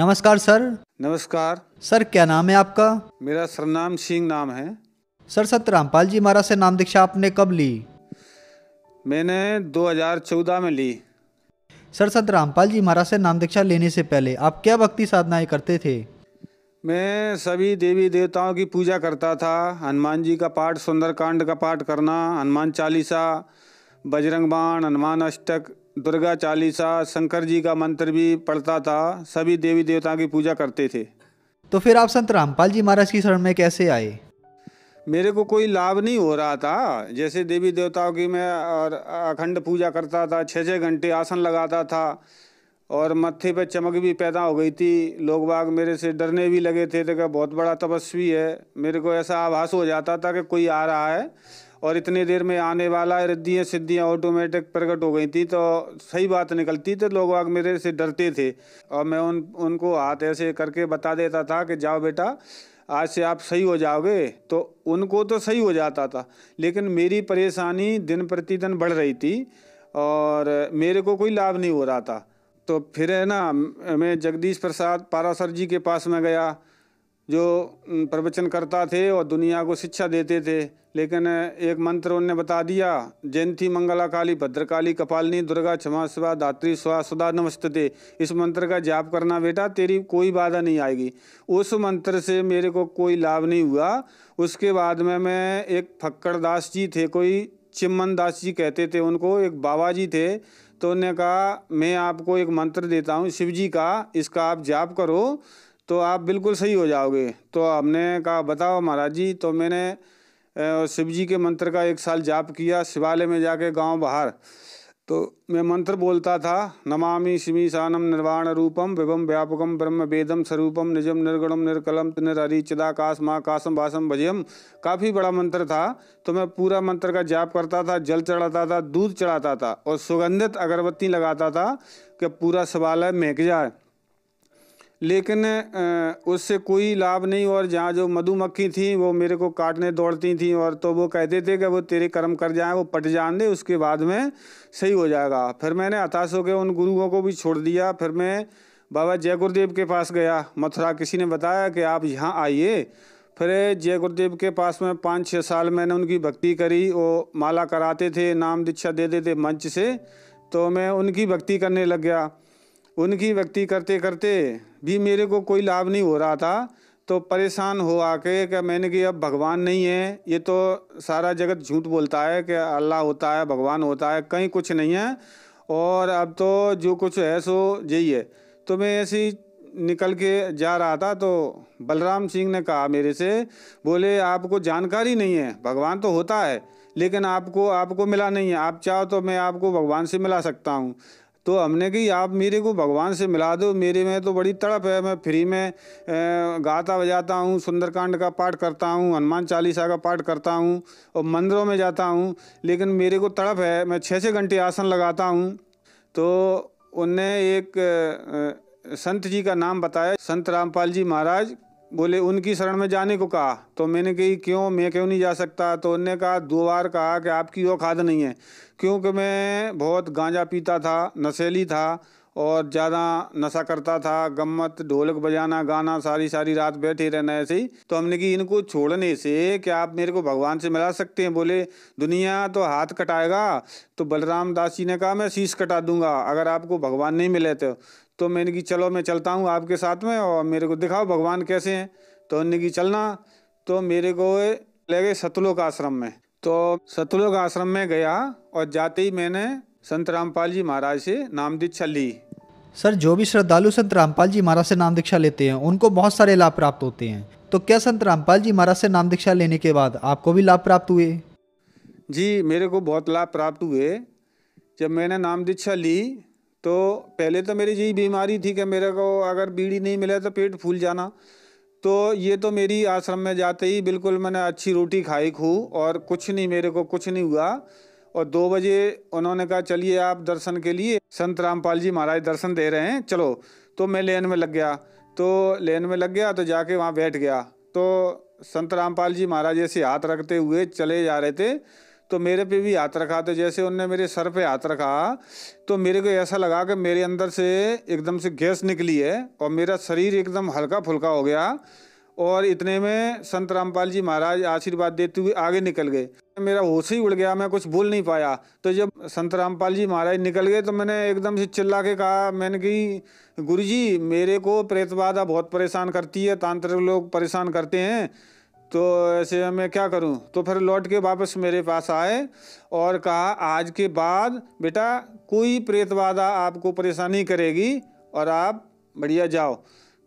नमस्कार सर नमस्कार सर क्या नाम है आपका मेरा सरनाम सिंह नाम है सर सत्य रामपाल जी महाराज से नाम दीक्षा आपने कब ली मैंने 2014 में ली सर सत्य रामपाल जी महाराज से नाम दीक्षा लेने से पहले आप क्या भक्ति साधनाएं करते थे मैं सभी देवी देवताओं की पूजा करता था हनुमान जी का पाठ सुंदरकांड का पाठ करना हनुमान चालीसा बजरंग बाण हनुमान अष्टक दुर्गा चालीसा शंकर जी का मंत्र भी पढ़ता था सभी देवी देवता की पूजा करते थे तो फिर आप संत रामपाल जी महाराज की शरण में कैसे आए मेरे को कोई लाभ नहीं हो रहा था जैसे देवी देवताओं की मैं और अखंड पूजा करता था छः छः घंटे आसन लगाता था और मत्थे पर चमक भी पैदा हो गई थी लोग बाग मेरे से डरने भी लगे थे तो बहुत बड़ा तपस्वी है मेरे को ऐसा आभास हो जाता था कि कोई आ रहा है और इतनी देर में आने वाला रिद्धियाँ सिद्धियाँ ऑटोमेटिक प्रकट हो गई थी तो सही बात निकलती तो लोग आग मेरे से डरते थे और मैं उन उनको हाथ ऐसे करके बता देता था कि जाओ बेटा आज से आप सही हो जाओगे तो उनको तो सही हो जाता था लेकिन मेरी परेशानी दिन प्रतिदिन बढ़ रही थी और मेरे को कोई लाभ नहीं हो रहा था तो फिर है ना मैं जगदीश प्रसाद पारासर जी के पास में गया जो प्रवचन करता थे और दुनिया को शिक्षा देते थे लेकिन एक मंत्र उनने बता दिया जयंती मंगला काली भद्रकाली कपालिनी दुर्गा क्षमा शिवा दात्री स्वा सुधा नमस्ते इस मंत्र का जाप करना बेटा तेरी कोई बाधा नहीं आएगी उस मंत्र से मेरे को कोई लाभ नहीं हुआ उसके बाद में मैं एक फक्कड़दास जी थे कोई चिम्मन दास जी कहते थे उनको एक बाबा जी थे तो उन्होंने कहा मैं आपको एक मंत्र देता हूँ शिव जी का इसका आप जाप करो तो आप बिल्कुल सही हो जाओगे तो हमने कहा बताओ महाराज जी तो मैंने शिव जी के मंत्र का एक साल जाप किया शिवालय में जाके गांव बाहर तो मैं मंत्र बोलता था नमामि सानम निर्वाण रूपम विभम व्यापकम ब्रह्म वेदम स्वरूपम निजम निर्गणम निर्कलम माँ काशम वासम भजयम काफ़ी बड़ा मंत्र था तो मैं पूरा मंत्र का जाप करता था जल चढ़ाता था दूध चढ़ाता था और सुगंधित अगरबत्ती लगाता था कि पूरा शिवालय महक जाए लेकिन उससे कोई लाभ नहीं और जहाँ जो मधुमक्खी थी वो मेरे को काटने दौड़ती थी और तो वो कहते थे कि वो तेरे कर्म कर जाए वो पट जान दे उसके बाद में सही हो जाएगा फिर मैंने हताश होकर उन गुरुओं को भी छोड़ दिया फिर मैं बाबा जय गुरुदेव के पास गया मथुरा किसी ने बताया कि आप यहाँ आइए फिर जय गुरुदेव के पास में पाँच छः साल मैंने उनकी भक्ति करी वो माला कराते थे नाम दीक्षा दे देते मंच से तो मैं उनकी भक्ति करने लग गया उनकी व्यक्ति करते करते भी मेरे को कोई लाभ नहीं हो रहा था तो परेशान हो आके क्या मैंने कि अब भगवान नहीं है ये तो सारा जगत झूठ बोलता है कि अल्लाह होता है भगवान होता है कहीं कुछ नहीं है और अब तो जो कुछ है सो यही है तो मैं ऐसे निकल के जा रहा था तो बलराम सिंह ने कहा मेरे से बोले आपको जानकारी नहीं है भगवान तो होता है लेकिन आपको आपको मिला नहीं है आप चाहो तो मैं आपको भगवान से मिला सकता हूँ तो हमने कही आप मेरे को भगवान से मिला दो मेरे में तो बड़ी तड़प है मैं फ्री में गाता बजाता हूँ सुंदरकांड का पाठ करता हूँ हनुमान चालीसा का पाठ करता हूँ और मंदिरों में जाता हूँ लेकिन मेरे को तड़प है मैं छः छः घंटे आसन लगाता हूँ तो उनने एक संत जी का नाम बताया संत रामपाल जी महाराज बोले उनकी शरण में जाने को कहा तो मैंने कही क्यों मैं क्यों नहीं जा सकता तो उनने कहा दो बार कहा कि आपकी वो खाद नहीं है क्योंकि मैं बहुत गांजा पीता था नशेली था और ज़्यादा नशा करता था गम्मत ढोलक बजाना गाना सारी सारी रात बैठे रहना ऐसे ही तो हमने कि इनको छोड़ने से क्या आप मेरे को भगवान से मिला सकते हैं बोले दुनिया तो हाथ कटाएगा तो बलराम दास जी ने कहा मैं शीश कटा दूंगा अगर आपको भगवान नहीं मिले तो तो मैंने कि चलो मैं चलता हूँ आपके साथ में और मेरे को दिखाओ भगवान कैसे हैं तो उन्होंने कि चलना तो मेरे को ले गए सतलोक आश्रम में तो सतलोक आश्रम में गया और जाते ही मैंने संत रामपाल जी महाराज से नाम दीक्षा ली सर जो भी श्रद्धालु संत रामपाल जी महाराज से नाम दीक्षा लेते हैं उनको बहुत सारे लाभ प्राप्त होते हैं तो क्या संत रामपाल जी महाराज से नाम दीक्षा लेने के बाद आपको भी लाभ प्राप्त हुए जी मेरे को बहुत लाभ प्राप्त हुए जब मैंने नाम दीक्षा ली तो पहले तो मेरी यही बीमारी थी कि मेरे को अगर बीड़ी नहीं मिले तो पेट फूल जाना तो ये तो मेरी आश्रम में जाते ही बिल्कुल मैंने अच्छी रोटी खाई खू और कुछ नहीं मेरे को कुछ नहीं हुआ और दो बजे उन्होंने कहा चलिए आप दर्शन के लिए संत रामपाल जी महाराज दर्शन दे रहे हैं चलो तो मैं लेन में लग गया तो लेन में लग गया तो जाके वहाँ बैठ गया तो संत रामपाल जी महाराज ऐसे हाथ रखते हुए चले जा रहे थे तो मेरे पे भी हाथ रखा तो जैसे उनने मेरे सर पे हाथ रखा तो मेरे को ऐसा लगा कि मेरे अंदर से एकदम से गैस निकली है और मेरा शरीर एकदम हल्का फुल्का हो गया और इतने में संत रामपाल जी महाराज आशीर्वाद देते हुए आगे निकल गए मेरा होश ही उड़ गया मैं कुछ बोल नहीं पाया तो जब संत रामपाल जी महाराज निकल गए तो मैंने एकदम से चिल्ला के कहा मैंने कि गुरुजी मेरे को प्रेतवादा बहुत परेशान करती है तांत्रिक लोग परेशान करते हैं तो ऐसे मैं क्या करूं तो फिर लौट के वापस मेरे पास आए और कहा आज के बाद बेटा कोई प्रेतवादा आपको परेशानी करेगी और आप बढ़िया जाओ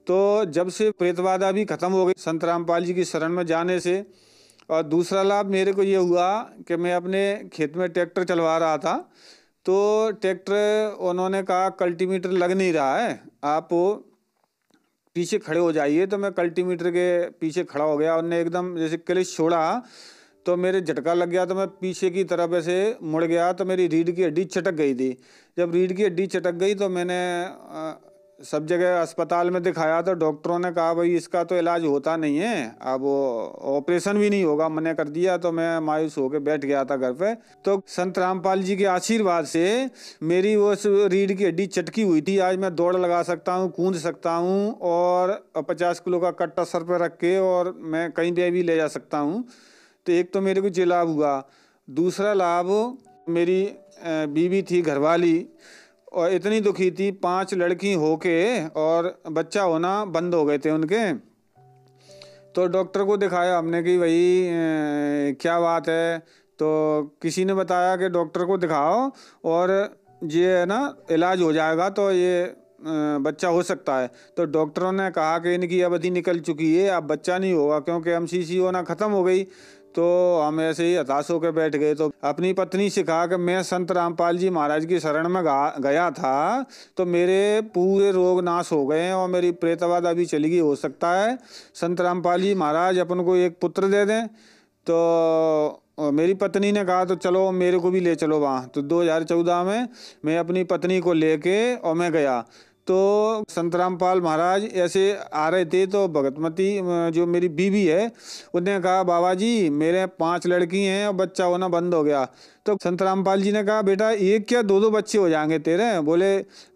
तो जब से प्रेतवादा भी ख़त्म हो गई संत रामपाल जी की शरण में जाने से और दूसरा लाभ मेरे को ये हुआ कि मैं अपने खेत में ट्रैक्टर चलवा रहा था तो ट्रैक्टर उन्होंने कहा कल्टीमीटर लग नहीं रहा है आप पीछे खड़े हो जाइए तो मैं कल्टीमीटर के पीछे खड़ा हो गया उनने एकदम जैसे क्लिच छोड़ा तो मेरे झटका लग गया तो मैं पीछे की तरफ ऐसे मुड़ गया तो मेरी रीढ़ की हड्डी चटक गई थी जब रीढ़ की हड्डी चटक गई तो मैंने सब जगह अस्पताल में दिखाया तो डॉक्टरों ने कहा भाई इसका तो इलाज होता नहीं है अब ऑपरेशन भी नहीं होगा मैंने कर दिया तो मैं मायूस होकर बैठ गया था घर पे तो संत रामपाल जी के आशीर्वाद से मेरी वो रीढ़ की हड्डी चटकी हुई थी आज मैं दौड़ लगा सकता हूँ कूद सकता हूँ और पचास किलो का कट्टा सर पर रख के और मैं कहीं पर भी ले जा सकता हूँ तो एक तो मेरे को जो लाभ हुआ दूसरा लाभ मेरी बीवी थी घरवाली और इतनी दुखी थी पांच लड़की होके और बच्चा होना बंद हो गए थे उनके तो डॉक्टर को दिखाया हमने कि भाई क्या बात है तो किसी ने बताया कि डॉक्टर को दिखाओ और ये है ना इलाज हो जाएगा तो ये बच्चा हो सकता है तो डॉक्टरों ने कहा कि इनकी अवधि निकल चुकी है अब बच्चा नहीं होगा क्योंकि एम सी सी होना ख़त्म हो गई तो हम ऐसे ही हताश होकर बैठ गए तो अपनी पत्नी से कहा कि मैं संत रामपाल जी महाराज की शरण में गया था तो मेरे पूरे रोग नाश हो गए हैं और मेरी प्रेतवाद अभी चली गई हो सकता है संत रामपाल जी महाराज अपन को एक पुत्र दे दें तो मेरी पत्नी ने कहा तो चलो मेरे को भी ले चलो वहाँ तो 2014 में मैं अपनी पत्नी को लेके और मैं गया तो संत रामपाल महाराज ऐसे आ रहे थे तो भगतमती जो मेरी बीवी है उसने कहा बाबा जी मेरे पांच लड़की हैं और बच्चा होना बंद हो गया तो संत रामपाल जी ने कहा बेटा एक क्या दो दो बच्चे हो जाएंगे तेरे बोले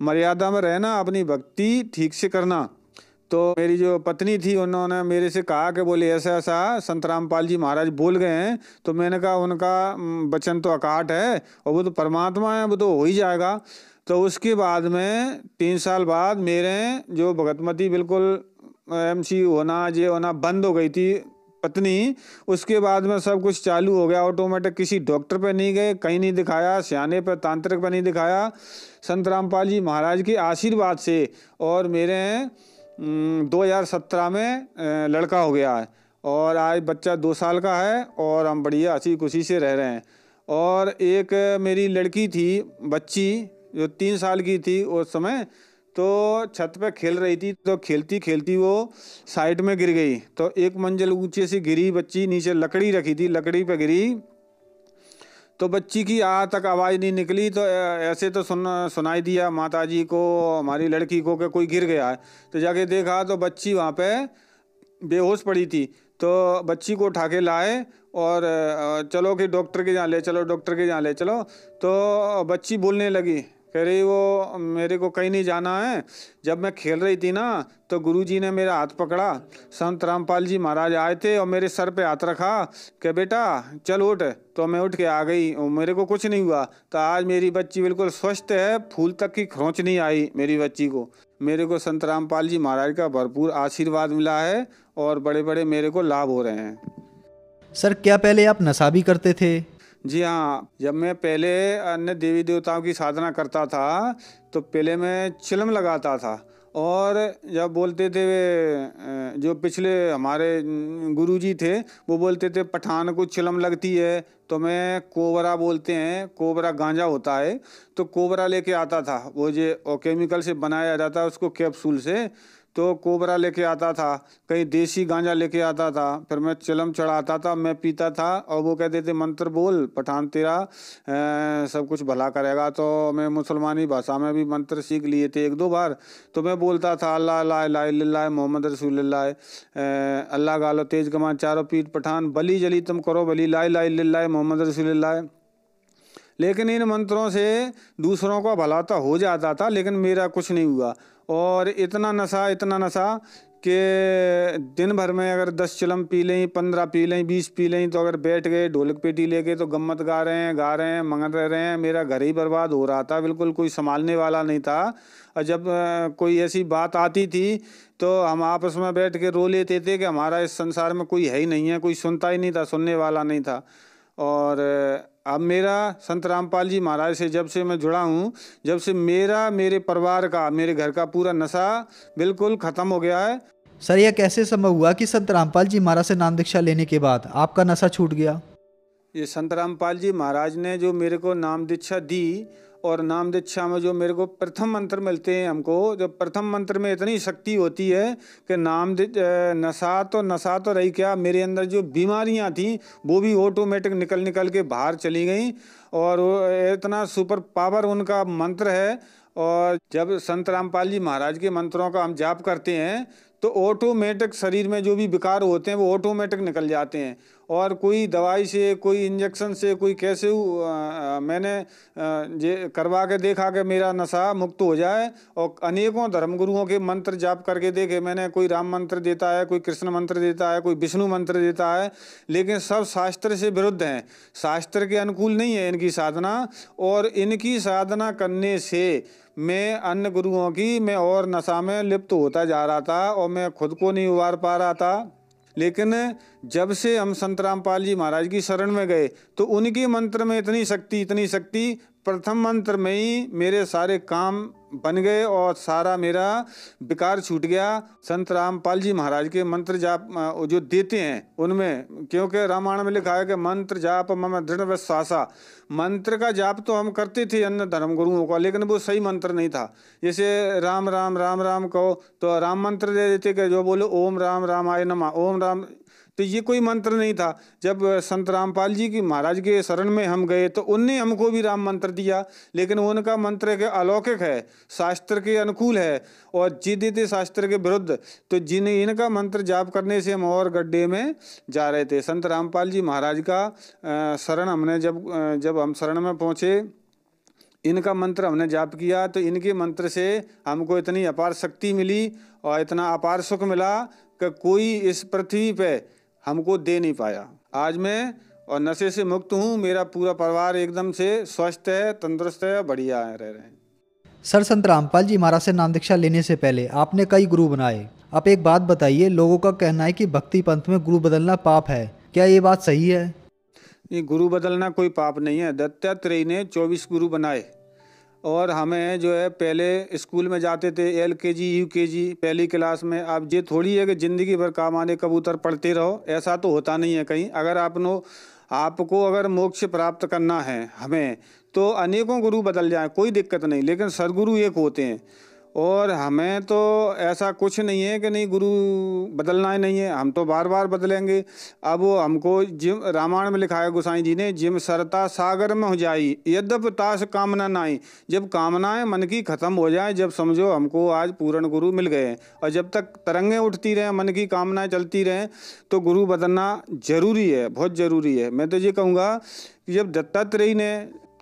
मर्यादा में रहना अपनी भक्ति ठीक से करना तो मेरी जो पत्नी थी उन्होंने मेरे से कहा कि बोले ऐसा ऐसा संत रामपाल जी महाराज बोल गए हैं तो मैंने कहा उनका वचन तो अकाट है और वो तो परमात्मा है वो तो हो ही जाएगा तो उसके बाद में तीन साल बाद मेरे जो भगतमती बिल्कुल एम सी होना ये होना बंद हो गई थी पत्नी उसके बाद में सब कुछ चालू हो गया ऑटोमेटिक किसी डॉक्टर पे नहीं गए कहीं नहीं दिखाया सियाने पर तांत्रिक पर नहीं दिखाया संत रामपाल जी महाराज के आशीर्वाद से और मेरे 2017 में लड़का हो गया है और आज बच्चा दो साल का है और हम बढ़िया हंसी खुशी से रह रहे हैं और एक मेरी लड़की थी बच्ची जो तीन साल की थी उस समय तो छत पे खेल रही थी तो खेलती खेलती वो साइड में गिर गई तो एक मंजिल ऊंचे से गिरी बच्ची नीचे लकड़ी रखी थी लकड़ी पे गिरी तो बच्ची की आ तक आवाज़ नहीं निकली तो ऐसे तो सुन सुनाई दिया माताजी को हमारी लड़की को कि कोई गिर गया है तो जाके देखा तो बच्ची वहाँ पे बेहोश पड़ी थी तो बच्ची को उठा के लाए और चलो कि डॉक्टर के यहाँ ले चलो डॉक्टर के यहाँ ले चलो तो बच्ची बोलने लगी कह रही वो मेरे को कहीं नहीं जाना है जब मैं खेल रही थी ना तो गुरुजी ने मेरा हाथ पकड़ा संत रामपाल जी महाराज आए थे और मेरे सर पे हाथ रखा कि बेटा चल उठ तो मैं उठ के आ गई और मेरे को कुछ नहीं हुआ तो आज मेरी बच्ची बिल्कुल स्वस्थ है फूल तक की खरोंच नहीं आई मेरी बच्ची को मेरे को संत रामपाल जी महाराज का भरपूर आशीर्वाद मिला है और बड़े बड़े मेरे को लाभ हो रहे हैं सर क्या पहले आप नशा भी करते थे जी हाँ जब मैं पहले अन्य देवी देवताओं की साधना करता था तो पहले मैं चिलम लगाता था और जब बोलते थे वे जो पिछले हमारे गुरुजी थे वो बोलते थे पठान को चिलम लगती है तो मैं कोबरा बोलते हैं कोबरा गांजा होता है तो कोबरा लेके आता था वो जो केमिकल से बनाया जाता है उसको कैप्सूल से तो कोबरा लेके आता था कहीं देसी गांजा लेके आता था फिर मैं चिलम चढ़ाता था मैं पीता था और वो कहते थे मंत्र बोल पठान तेरा ए, सब कुछ भला करेगा तो मैं मुसलमानी भाषा में भी मंत्र सीख लिए थे एक दो बार तो मैं बोलता था अल्लाह ला मोहम्मद रसूल अल्लाह गालो तेज कमान चारों पीठ पठान बली जली तुम करो बली ला मोहम्मद रसूल लेकिन इन मंत्रों से दूसरों का भला तो हो जाता था लेकिन मेरा कुछ नहीं हुआ और इतना नशा इतना नशा कि दिन भर में अगर दस चिलम पी लें पंद्रह पी लें बीस पी लें तो अगर बैठ गए ढोलक पेटी ले गए तो गम्मत गा रहे हैं गा रहे हैं मंगन रह रहे हैं मेरा घर ही बर्बाद हो रहा था बिल्कुल कोई संभालने वाला नहीं था और जब कोई ऐसी बात आती थी तो हम आपस में बैठ के रो लेते थे कि हमारा इस संसार में कोई है ही नहीं है कोई सुनता ही नहीं था सुनने वाला नहीं था और अब मेरा संत रामपाल जी महाराज से जब से मैं जुड़ा हूँ जब से मेरा मेरे परिवार का मेरे घर का पूरा नशा बिल्कुल ख़त्म हो गया है सर यह कैसे संभव हुआ कि संत रामपाल जी महाराज से नाम दीक्षा लेने के बाद आपका नशा छूट गया ये संत रामपाल जी महाराज ने जो मेरे को नाम दीक्षा दी और नाम दीक्षा में जो मेरे को प्रथम मंत्र मिलते हैं हमको जो प्रथम मंत्र में इतनी शक्ति होती है कि नाम नशा तो नशा तो रही क्या मेरे अंदर जो बीमारियां थी वो भी ऑटोमेटिक निकल निकल के बाहर चली गई और इतना सुपर पावर उनका मंत्र है और जब संत रामपाल जी महाराज के मंत्रों का हम जाप करते हैं तो ऑटोमेटिक शरीर में जो भी विकार होते हैं वो ऑटोमेटिक निकल जाते हैं और कोई दवाई से कोई इंजेक्शन से कोई कैसे आ, मैंने जे करवा के देखा कि मेरा नशा मुक्त हो जाए और अनेकों धर्मगुरुओं के मंत्र जाप करके देखे मैंने कोई राम मंत्र देता है कोई कृष्ण मंत्र देता है कोई विष्णु मंत्र देता है लेकिन सब शास्त्र से विरुद्ध हैं शास्त्र के अनुकूल नहीं है इनकी साधना और इनकी साधना करने से मैं अन्य गुरुओं की मैं और नशा में लिप्त होता जा रहा था और मैं खुद को नहीं उबार पा रहा था लेकिन जब से हम संत रामपाल जी महाराज की शरण में गए तो उनकी मंत्र में इतनी शक्ति इतनी शक्ति प्रथम मंत्र में ही मेरे सारे काम बन गए और सारा मेरा विकार छूट गया संत रामपाल जी महाराज के मंत्र जाप जो देते हैं उनमें क्योंकि रामायण में लिखा है कि मंत्र जाप मम दृढ़ विश्वासा मंत्र का जाप तो हम करते थे अन्य धर्म गुरुओं का लेकिन वो सही मंत्र नहीं था जैसे राम राम राम राम कहो तो राम मंत्र दे देते कि जो बोलो ओम राम राम आय नमा ओम राम तो ये कोई मंत्र नहीं था जब संत रामपाल जी की महाराज के शरण में हम गए तो उनने हमको भी राम मंत्र दिया लेकिन उनका मंत्र के अलौकिक है शास्त्र के अनुकूल है और जिद थे शास्त्र के विरुद्ध तो जिन इनका मंत्र जाप करने से हम और गड्ढे में जा रहे थे संत रामपाल जी महाराज का शरण हमने जब जब हम शरण में पहुँचे इनका मंत्र हमने जाप किया तो इनके मंत्र से हमको इतनी अपार शक्ति मिली और इतना अपार सुख मिला कि कोई इस पृथ्वी पे हमको दे नहीं पाया आज मैं और नशे से मुक्त हूँ मेरा पूरा परिवार एकदम से स्वस्थ है तंदुरुस्त है बढ़िया है रह रहे हैं सर संत रामपाल जी महाराज से नाम दीक्षा लेने से पहले आपने कई गुरु बनाए आप एक बात बताइए लोगों का कहना है कि भक्ति पंथ में गुरु बदलना पाप है क्या ये बात सही है ये गुरु बदलना कोई पाप नहीं है दत्तात्रेय ने चौबीस गुरु बनाए और हमें जो है पहले स्कूल में जाते थे एल के जी यू के जी पहली क्लास में अब ये थोड़ी है कि ज़िंदगी भर काम आने कबूतर पढ़ते रहो ऐसा तो होता नहीं है कहीं अगर नो आपको अगर मोक्ष प्राप्त करना है हमें तो अनेकों गुरु बदल जाए कोई दिक्कत नहीं लेकिन सदगुरु एक होते हैं और हमें तो ऐसा कुछ नहीं है कि नहीं गुरु बदलना ही नहीं है हम तो बार बार बदलेंगे अब हमको जिम रामायण में लिखा है गोसाई जी ने जिम सरता सागर में हो जाई यद्यप ताश कामना नाई जब कामनाएं मन की ख़त्म हो जाए जब समझो हमको आज पूर्ण गुरु मिल गए हैं और जब तक तरंगें उठती रहें मन की कामनाएं चलती रहें तो गुरु बदलना ज़रूरी है बहुत ज़रूरी है मैं तो ये कहूँगा कि जब दत्तात्रेय ने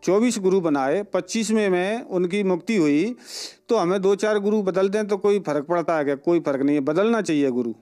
चौबीस गुरु बनाए पच्चीसवें में उनकी मुक्ति हुई तो हमें दो चार गुरु बदलते हैं तो कोई फ़र्क पड़ता है क्या कोई फ़र्क नहीं है बदलना चाहिए गुरु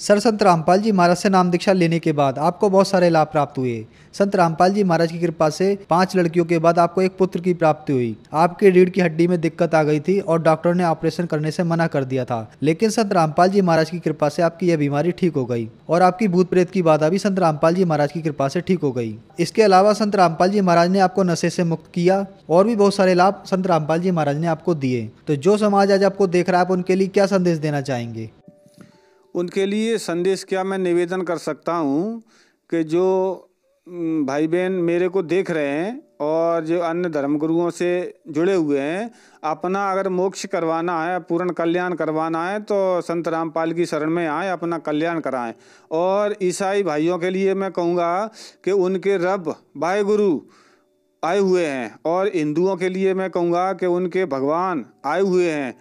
सर संत रामपाल जी महाराज से नाम दीक्षा लेने के बाद आपको बहुत सारे लाभ प्राप्त हुए संत रामपाल जी महाराज की कृपा से पांच लड़कियों के बाद आपको एक पुत्र की प्राप्ति हुई आपके रीढ़ की हड्डी में दिक्कत आ गई थी और डॉक्टर ने ऑपरेशन करने से मना कर दिया था लेकिन संत रामपाल जी महाराज की कृपा से आपकी यह बीमारी ठीक हो गई और आपकी भूत प्रेत की बाधा भी संत रामपाल जी महाराज की कृपा से ठीक हो गई इसके अलावा संत रामपाल जी महाराज ने आपको नशे से मुक्त किया और भी बहुत सारे लाभ संत रामपाल जी महाराज ने आपको दिए तो जो समाज आज आपको देख रहा है आप उनके लिए क्या संदेश देना चाहेंगे उनके लिए संदेश क्या मैं निवेदन कर सकता हूँ कि जो भाई बहन मेरे को देख रहे हैं और जो अन्य धर्मगुरुओं से जुड़े हुए हैं अपना अगर मोक्ष करवाना है पूर्ण कल्याण करवाना है तो संत रामपाल की शरण में आए अपना कल्याण कराएं और ईसाई भाइयों के लिए मैं कहूँगा कि उनके रब भाई गुरु आए हुए हैं और हिंदुओं के लिए मैं कहूँगा कि उनके भगवान आए हुए हैं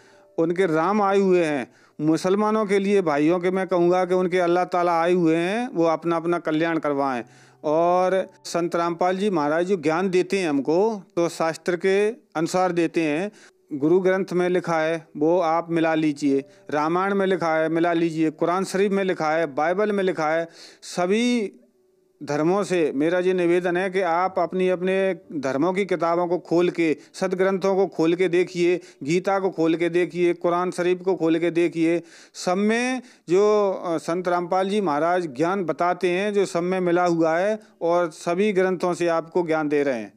उनके राम आए हुए हैं मुसलमानों के लिए भाइयों के मैं कहूँगा कि उनके अल्लाह ताला आए हुए हैं वो अपना अपना कल्याण करवाएं और संत रामपाल जी महाराज जो ज्ञान देते हैं हमको तो शास्त्र के अनुसार देते हैं गुरु ग्रंथ में लिखा है वो आप मिला लीजिए रामायण में लिखा है मिला लीजिए कुरान शरीफ में लिखा है बाइबल में लिखा है सभी धर्मों से मेरा ये निवेदन है कि आप अपनी अपने धर्मों की किताबों को खोल के सदग्रंथों को खोल के देखिए गीता को खोल के देखिए कुरान शरीफ को खोल के देखिए सब में जो संत रामपाल जी महाराज ज्ञान बताते हैं जो सब में मिला हुआ है और सभी ग्रंथों से आपको ज्ञान दे रहे हैं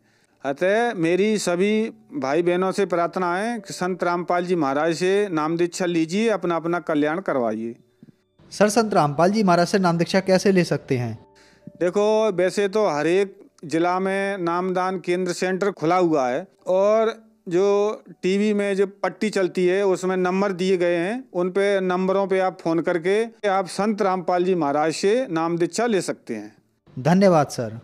अतः मेरी सभी भाई बहनों से प्रार्थना है कि संत रामपाल जी महाराज से नाम दीक्षा लीजिए अपना अपना कल्याण करवाइए सर संत रामपाल जी महाराज से नाम दीक्षा कैसे ले सकते हैं देखो वैसे तो हर एक ज़िला में नामदान केंद्र सेंटर खुला हुआ है और जो टीवी में जो पट्टी चलती है उसमें नंबर दिए गए हैं उन पे नंबरों पे आप फ़ोन करके आप संत रामपाल जी महाराज से नाम दीक्षा ले सकते हैं धन्यवाद सर